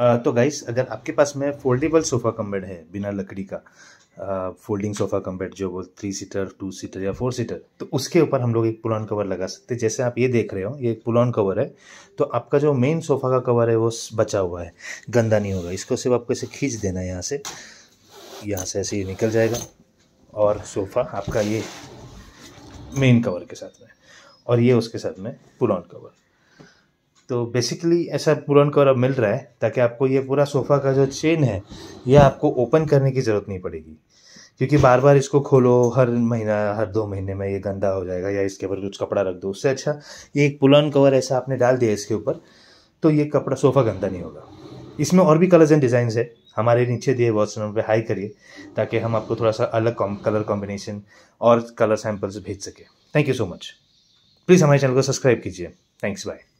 तो गाइस अगर आपके पास में फोल्डेबल सोफ़ा कम बेड है बिना लकड़ी का फोल्डिंग सोफ़ा कम बेड जो वो थ्री सीटर टू सीटर या फोर सीटर तो उसके ऊपर हम लोग एक पुलॉन कवर लगा सकते हैं जैसे आप ये देख रहे हो ये एक पुलॉन कवर है तो आपका जो मेन सोफ़ा का कवर है वो बचा हुआ है गंदा नहीं होगा इसको सिर्फ आपको इसे खींच देना है यहाँ से यहाँ से ऐसे ही निकल जाएगा और सोफ़ा आपका ये मेन कवर के साथ में और ये उसके साथ में पुलॉन कवर तो बेसिकली ऐसा पूरन कवर अब मिल रहा है ताकि आपको ये पूरा सोफ़ा का जो चेन है यह आपको ओपन करने की ज़रूरत नहीं पड़ेगी क्योंकि बार बार इसको खोलो हर महीना हर दो महीने में ये गंदा हो जाएगा या इसके ऊपर कुछ कपड़ा रख दो उससे अच्छा ये एक पुलन कवर ऐसा आपने डाल दिया इसके ऊपर तो ये कपड़ा सोफ़ा गंदा नहीं होगा इसमें और भी कलर्स एंड डिज़ाइंस है हमारे नीचे दिए व्हाट्स नंबर पर हाई करिए ताकि हम आपको थोड़ा सा अलग कॉम, कलर कॉम्बिनेशन और कलर सैम्पल्स भेज सकें thank you so much please हमारे चैनल को सब्सक्राइब कीजिए थैंक्स बाय